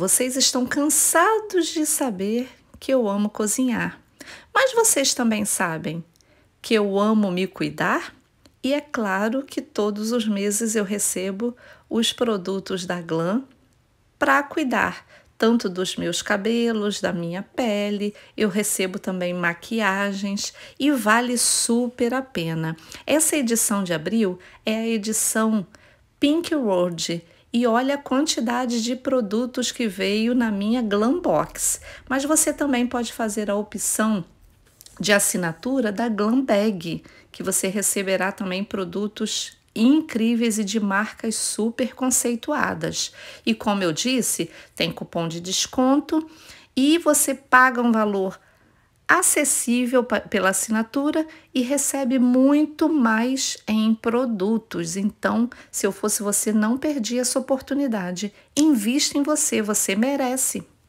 Vocês estão cansados de saber que eu amo cozinhar, mas vocês também sabem que eu amo me cuidar? E é claro que todos os meses eu recebo os produtos da Glam para cuidar tanto dos meus cabelos, da minha pele, eu recebo também maquiagens e vale super a pena. Essa edição de abril é a edição Pink World e olha a quantidade de produtos que veio na minha Glambox. Mas você também pode fazer a opção de assinatura da Glambag, que você receberá também produtos incríveis e de marcas super conceituadas. E como eu disse, tem cupom de desconto e você paga um valor acessível pela assinatura e recebe muito mais em produtos. Então, se eu fosse você, não perdi essa oportunidade. Invista em você, você merece.